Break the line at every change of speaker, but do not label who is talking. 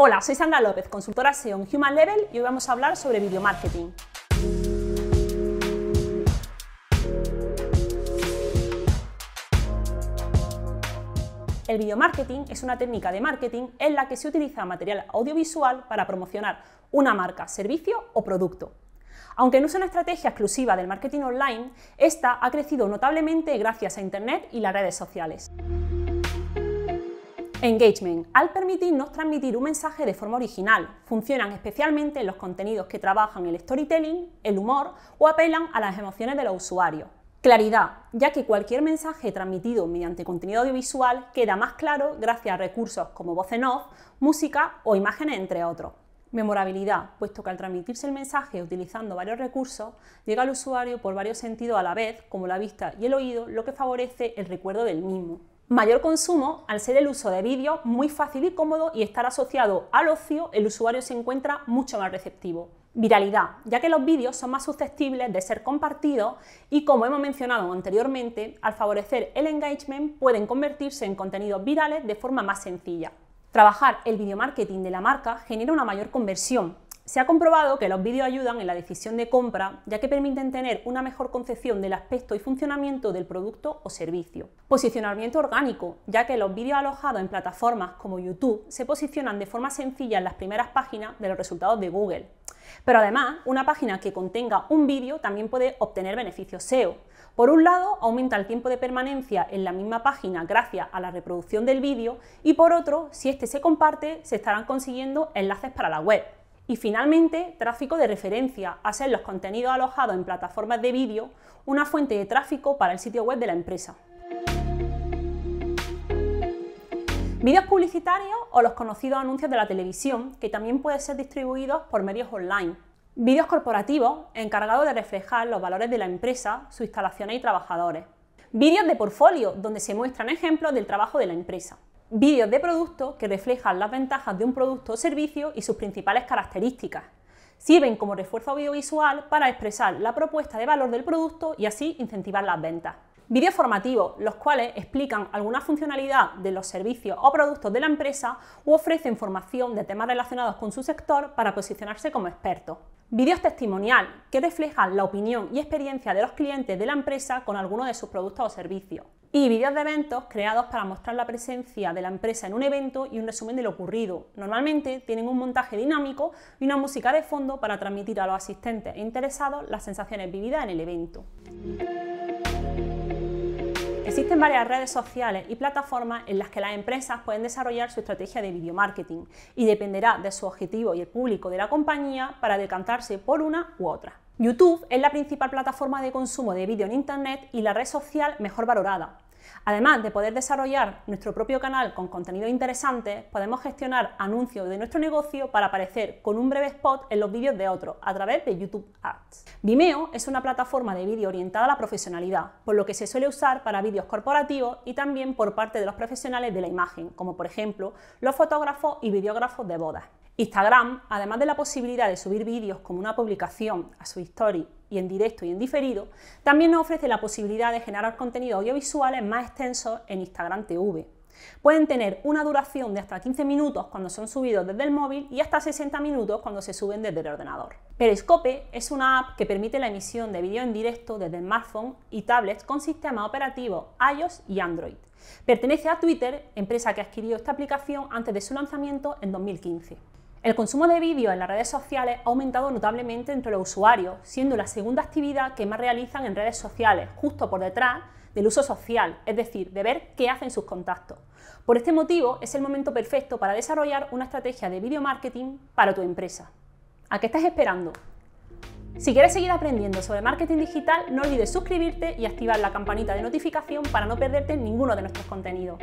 Hola, soy Sandra López, consultora SEO en Human Level y hoy vamos a hablar sobre video El videomarketing es una técnica de marketing en la que se utiliza material audiovisual para promocionar una marca, servicio o producto. Aunque no es una estrategia exclusiva del marketing online, esta ha crecido notablemente gracias a Internet y las redes sociales. Engagement. Al permitirnos transmitir un mensaje de forma original, funcionan especialmente en los contenidos que trabajan el storytelling, el humor o apelan a las emociones de los usuarios. Claridad, ya que cualquier mensaje transmitido mediante contenido audiovisual queda más claro gracias a recursos como voz en off, música o imágenes, entre otros. Memorabilidad, puesto que al transmitirse el mensaje utilizando varios recursos, llega al usuario por varios sentidos a la vez, como la vista y el oído, lo que favorece el recuerdo del mismo. Mayor consumo al ser el uso de vídeos muy fácil y cómodo y estar asociado al ocio, el usuario se encuentra mucho más receptivo. Viralidad, ya que los vídeos son más susceptibles de ser compartidos y como hemos mencionado anteriormente, al favorecer el engagement pueden convertirse en contenidos virales de forma más sencilla. Trabajar el video marketing de la marca genera una mayor conversión, se ha comprobado que los vídeos ayudan en la decisión de compra, ya que permiten tener una mejor concepción del aspecto y funcionamiento del producto o servicio. Posicionamiento orgánico, ya que los vídeos alojados en plataformas como YouTube se posicionan de forma sencilla en las primeras páginas de los resultados de Google. Pero además, una página que contenga un vídeo también puede obtener beneficios SEO. Por un lado, aumenta el tiempo de permanencia en la misma página gracias a la reproducción del vídeo y por otro, si este se comparte, se estarán consiguiendo enlaces para la web. Y finalmente, tráfico de referencia, a ser los contenidos alojados en plataformas de vídeo una fuente de tráfico para el sitio web de la empresa. Vídeos publicitarios o los conocidos anuncios de la televisión, que también pueden ser distribuidos por medios online. Vídeos corporativos encargados de reflejar los valores de la empresa, sus instalaciones y trabajadores. Vídeos de portfolio, donde se muestran ejemplos del trabajo de la empresa vídeos de productos que reflejan las ventajas de un producto o servicio y sus principales características. Sirven como refuerzo audiovisual para expresar la propuesta de valor del producto y así incentivar las ventas. Vídeos formativos, los cuales explican alguna funcionalidad de los servicios o productos de la empresa u ofrecen formación de temas relacionados con su sector para posicionarse como expertos. Vídeos testimonial, que reflejan la opinión y experiencia de los clientes de la empresa con alguno de sus productos o servicios y vídeos de eventos creados para mostrar la presencia de la empresa en un evento y un resumen de lo ocurrido. Normalmente tienen un montaje dinámico y una música de fondo para transmitir a los asistentes e interesados las sensaciones vividas en el evento. Existen varias redes sociales y plataformas en las que las empresas pueden desarrollar su estrategia de video marketing y dependerá de su objetivo y el público de la compañía para decantarse por una u otra. YouTube es la principal plataforma de consumo de vídeo en Internet y la red social mejor valorada. Además de poder desarrollar nuestro propio canal con contenido interesante, podemos gestionar anuncios de nuestro negocio para aparecer con un breve spot en los vídeos de otros a través de YouTube Ads. Vimeo es una plataforma de vídeo orientada a la profesionalidad, por lo que se suele usar para vídeos corporativos y también por parte de los profesionales de la imagen, como por ejemplo los fotógrafos y videógrafos de bodas. Instagram, además de la posibilidad de subir vídeos como una publicación a su story y en directo y en diferido, también nos ofrece la posibilidad de generar contenidos audiovisuales más extensos en Instagram TV. Pueden tener una duración de hasta 15 minutos cuando son subidos desde el móvil y hasta 60 minutos cuando se suben desde el ordenador. Periscope es una app que permite la emisión de vídeo en directo desde smartphone y tablets con sistemas operativos iOS y Android. Pertenece a Twitter, empresa que adquirió esta aplicación antes de su lanzamiento en 2015. El consumo de vídeos en las redes sociales ha aumentado notablemente entre los usuarios, siendo la segunda actividad que más realizan en redes sociales, justo por detrás del uso social, es decir, de ver qué hacen sus contactos. Por este motivo, es el momento perfecto para desarrollar una estrategia de video marketing para tu empresa. ¿A qué estás esperando? Si quieres seguir aprendiendo sobre marketing digital, no olvides suscribirte y activar la campanita de notificación para no perderte ninguno de nuestros contenidos.